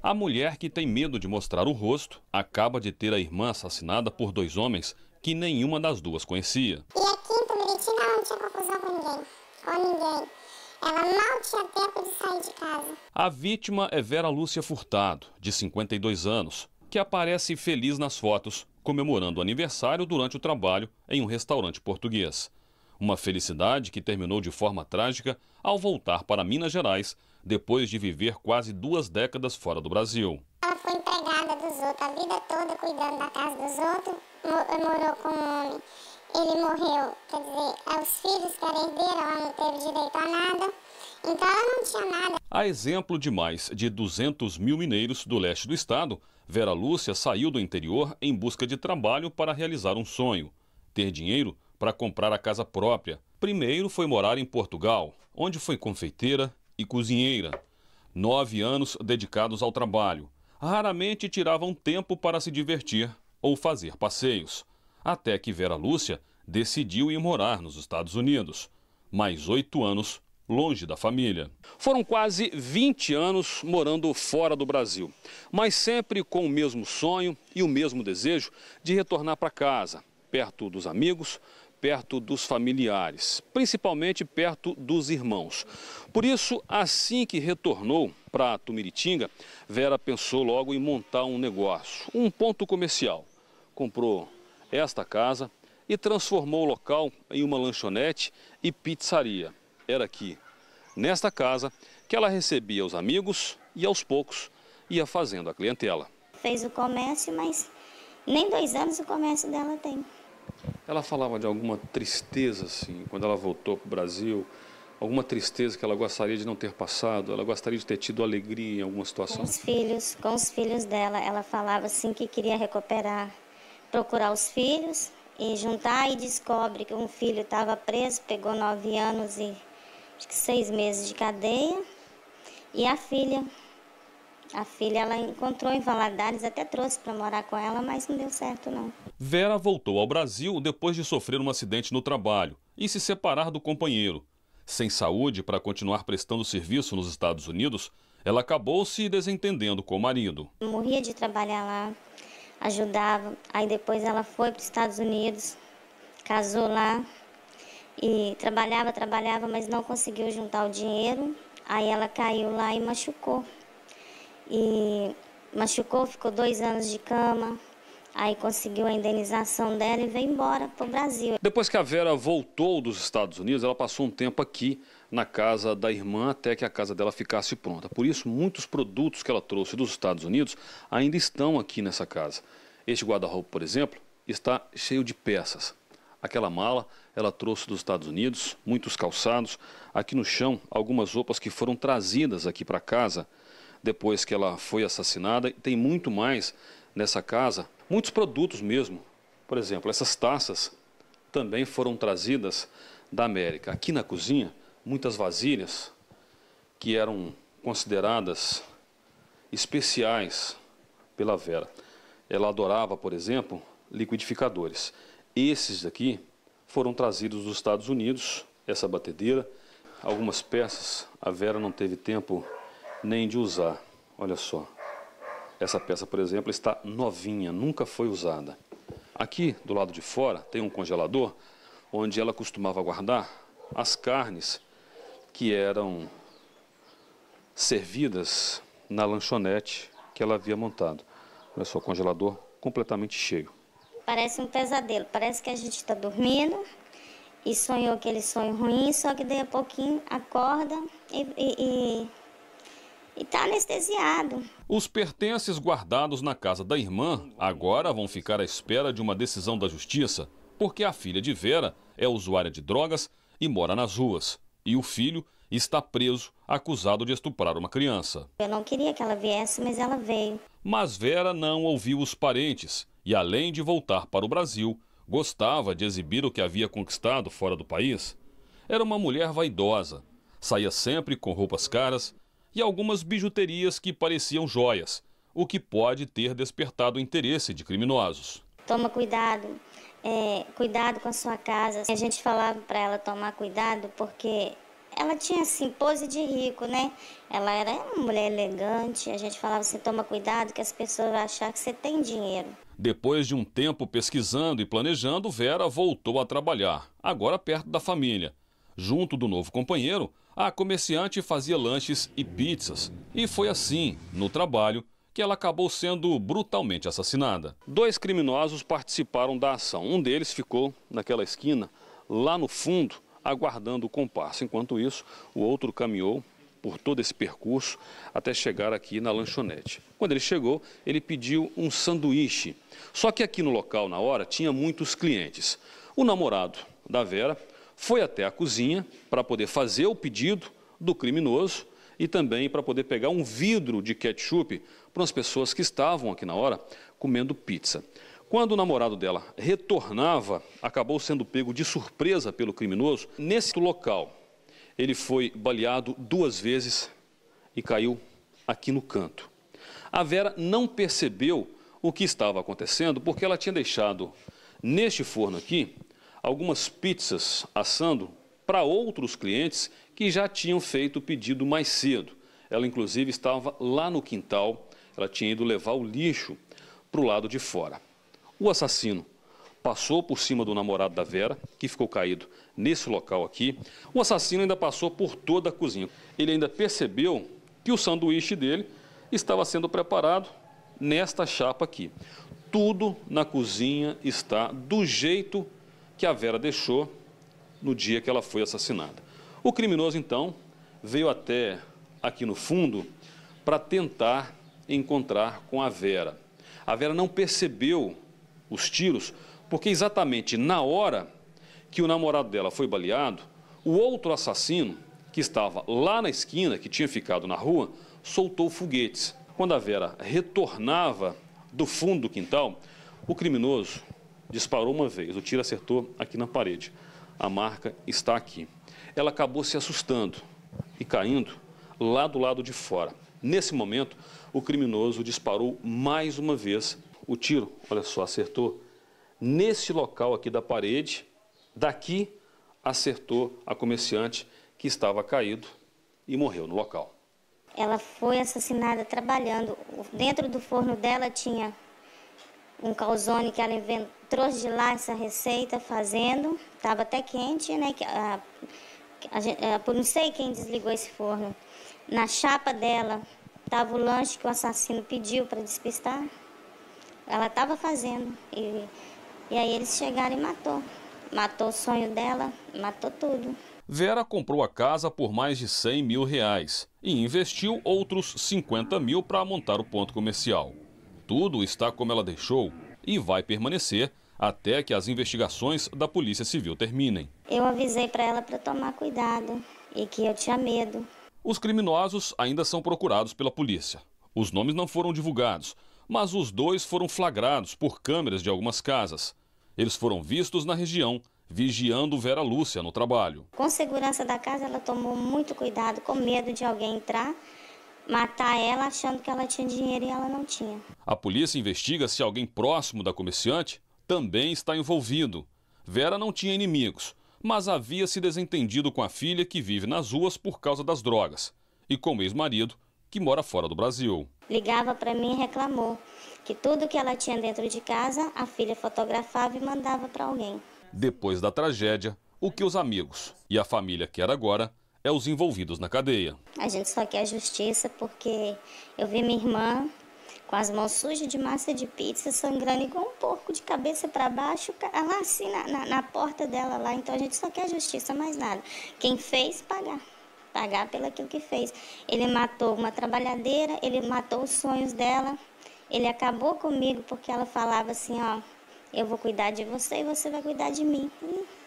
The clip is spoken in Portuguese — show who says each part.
Speaker 1: A mulher que tem medo de mostrar o rosto acaba de ter a irmã assassinada por dois homens que nenhuma das duas conhecia.
Speaker 2: E aqui em Tumuriti ela não tinha confusão com ninguém, com ninguém. Ela mal tinha tempo de sair de casa.
Speaker 1: A vítima é Vera Lúcia Furtado, de 52 anos, que aparece feliz nas fotos, comemorando o aniversário durante o trabalho em um restaurante português. Uma felicidade que terminou de forma trágica ao voltar para Minas Gerais depois de viver quase duas décadas fora do Brasil.
Speaker 2: Ela foi empregada dos outros a vida toda, cuidando da casa dos outros, morou com um homem. Ele morreu, quer dizer, é, os filhos que era herdeira, ela não teve direito a nada. Então ela não tinha nada.
Speaker 1: A exemplo de mais de 200 mil mineiros do leste do estado, Vera Lúcia saiu do interior em busca de trabalho para realizar um sonho: ter dinheiro para comprar a casa própria. Primeiro foi morar em Portugal, onde foi confeiteira e cozinheira. Nove anos dedicados ao trabalho. Raramente tiravam tempo para se divertir ou fazer passeios. Até que Vera Lúcia decidiu ir morar nos Estados Unidos. Mais oito anos longe da família. Foram quase 20 anos morando fora do Brasil, mas sempre com o mesmo sonho e o mesmo desejo de retornar para casa, perto dos amigos, perto dos familiares, principalmente perto dos irmãos. Por isso, assim que retornou para Tumiritinga, Vera pensou logo em montar um negócio, um ponto comercial. Comprou esta casa e transformou o local em uma lanchonete e pizzaria. Era aqui, nesta casa, que ela recebia os amigos e aos poucos ia fazendo a clientela.
Speaker 2: Fez o comércio, mas nem dois anos o comércio dela
Speaker 1: tem. Ela falava de alguma tristeza, assim, quando ela voltou para o Brasil, alguma tristeza que ela gostaria de não ter passado, ela gostaria de ter tido alegria em alguma situação? Com os
Speaker 2: filhos, com os filhos dela, ela falava assim que queria recuperar, procurar os filhos e juntar e descobre que um filho estava preso, pegou nove anos e acho que seis meses de cadeia, e a filha. A filha ela encontrou em Valadares, até trouxe para morar com ela, mas não deu certo não.
Speaker 1: Vera voltou ao Brasil depois de sofrer um acidente no trabalho e se separar do companheiro. Sem saúde para continuar prestando serviço nos Estados Unidos, ela acabou se desentendendo com o marido.
Speaker 2: morria de trabalhar lá, ajudava. Aí depois ela foi para os Estados Unidos, casou lá e trabalhava, trabalhava, mas não conseguiu juntar o dinheiro. Aí ela caiu lá e machucou. E machucou, ficou dois anos de cama, Aí conseguiu a indenização dela e veio embora para o Brasil.
Speaker 1: Depois que a Vera voltou dos Estados Unidos, ela passou um tempo aqui na casa da irmã até que a casa dela ficasse pronta. Por isso, muitos produtos que ela trouxe dos Estados Unidos ainda estão aqui nessa casa. Este guarda-roupa, por exemplo, está cheio de peças. Aquela mala ela trouxe dos Estados Unidos, muitos calçados. Aqui no chão, algumas roupas que foram trazidas aqui para casa depois que ela foi assassinada. tem muito mais nessa casa muitos produtos mesmo. Por exemplo, essas taças também foram trazidas da América. Aqui na cozinha, muitas vasilhas que eram consideradas especiais pela Vera. Ela adorava, por exemplo, liquidificadores. Esses aqui foram trazidos dos Estados Unidos, essa batedeira. Algumas peças a Vera não teve tempo nem de usar. Olha só, essa peça, por exemplo, está novinha, nunca foi usada. Aqui, do lado de fora, tem um congelador onde ela costumava guardar as carnes que eram servidas na lanchonete que ela havia montado. Olha só, o congelador completamente cheio.
Speaker 2: Parece um pesadelo, parece que a gente está dormindo e sonhou aquele sonho ruim, só que daí a pouquinho acorda e, e, e e está anestesiado.
Speaker 1: Os pertences guardados na casa da irmã agora vão ficar à espera de uma decisão da justiça, porque a filha de Vera é usuária de drogas e mora nas ruas. E o filho está preso, acusado de estuprar uma criança.
Speaker 2: Eu não queria que ela viesse, mas ela veio.
Speaker 1: Mas Vera não ouviu os parentes e, além de voltar para o Brasil, gostava de exibir o que havia conquistado fora do país. Era uma mulher vaidosa, saía sempre com roupas caras e algumas bijuterias que pareciam joias, o que pode ter despertado o interesse de criminosos.
Speaker 2: Toma cuidado, é, cuidado com a sua casa. A gente falava para ela tomar cuidado porque ela tinha assim pose de rico, né? Ela era uma mulher elegante. A gente falava assim, toma cuidado que as pessoas vão achar que você tem dinheiro.
Speaker 1: Depois de um tempo pesquisando e planejando, Vera voltou a trabalhar, agora perto da família. Junto do novo companheiro, a comerciante fazia lanches e pizzas. E foi assim, no trabalho, que ela acabou sendo brutalmente assassinada. Dois criminosos participaram da ação. Um deles ficou naquela esquina, lá no fundo, aguardando o compasso. Enquanto isso, o outro caminhou por todo esse percurso até chegar aqui na lanchonete. Quando ele chegou, ele pediu um sanduíche. Só que aqui no local, na hora, tinha muitos clientes. O namorado da Vera foi até a cozinha para poder fazer o pedido do criminoso e também para poder pegar um vidro de ketchup para as pessoas que estavam aqui na hora comendo pizza. Quando o namorado dela retornava, acabou sendo pego de surpresa pelo criminoso. Nesse local, ele foi baleado duas vezes e caiu aqui no canto. A Vera não percebeu o que estava acontecendo porque ela tinha deixado neste forno aqui algumas pizzas assando para outros clientes que já tinham feito o pedido mais cedo. Ela, inclusive, estava lá no quintal, ela tinha ido levar o lixo para o lado de fora. O assassino passou por cima do namorado da Vera, que ficou caído nesse local aqui. O assassino ainda passou por toda a cozinha. Ele ainda percebeu que o sanduíche dele estava sendo preparado nesta chapa aqui. Tudo na cozinha está do jeito que a Vera deixou no dia que ela foi assassinada. O criminoso, então, veio até aqui no fundo para tentar encontrar com a Vera. A Vera não percebeu os tiros, porque exatamente na hora que o namorado dela foi baleado, o outro assassino, que estava lá na esquina, que tinha ficado na rua, soltou foguetes. Quando a Vera retornava do fundo do quintal, o criminoso disparou uma vez, o tiro acertou aqui na parede. A marca está aqui. Ela acabou se assustando e caindo lá do lado de fora. Nesse momento, o criminoso disparou mais uma vez. O tiro, olha só, acertou nesse local aqui da parede. Daqui, acertou a comerciante que estava caído e morreu no local.
Speaker 2: Ela foi assassinada trabalhando. Dentro do forno dela tinha um calzone que ela inventou, trouxe de lá essa receita fazendo. Estava até quente, né? Que, a, a, a, eh, não sei quem desligou esse forno. Na chapa dela estava o lanche que o assassino pediu para despistar. Ela estava fazendo. E, e aí eles chegaram e matou. Matou o sonho dela, matou tudo.
Speaker 1: Vera comprou a casa por mais de 100 mil reais e investiu outros 50 mil para montar o ponto comercial tudo está como ela deixou e vai permanecer até que as investigações da Polícia Civil terminem.
Speaker 2: Eu avisei para ela para tomar cuidado e que eu tinha medo.
Speaker 1: Os criminosos ainda são procurados pela polícia. Os nomes não foram divulgados, mas os dois foram flagrados por câmeras de algumas casas. Eles foram vistos na região, vigiando Vera Lúcia no trabalho.
Speaker 2: Com segurança da casa, ela tomou muito cuidado, com medo de alguém entrar matar ela achando que ela tinha dinheiro e ela não tinha.
Speaker 1: A polícia investiga se alguém próximo da comerciante também está envolvido. Vera não tinha inimigos, mas havia se desentendido com a filha que vive nas ruas por causa das drogas e com o ex-marido que mora fora do Brasil.
Speaker 2: Ligava para mim e reclamou que tudo que ela tinha dentro de casa, a filha fotografava e mandava para alguém.
Speaker 1: Depois da tragédia, o que os amigos e a família quer agora é os envolvidos na cadeia.
Speaker 2: A gente só quer a justiça porque eu vi minha irmã com as mãos sujas de massa de pizza, sangrando igual um porco de cabeça para baixo, lá assim na, na, na, porta dela lá. Então a gente só quer a justiça, mais nada. Quem fez, pagar. Pagar pelo aquilo que fez. Ele matou uma trabalhadeira, ele matou os sonhos dela, ele acabou comigo porque ela falava assim, ó, eu vou cuidar de você e você vai cuidar de mim. E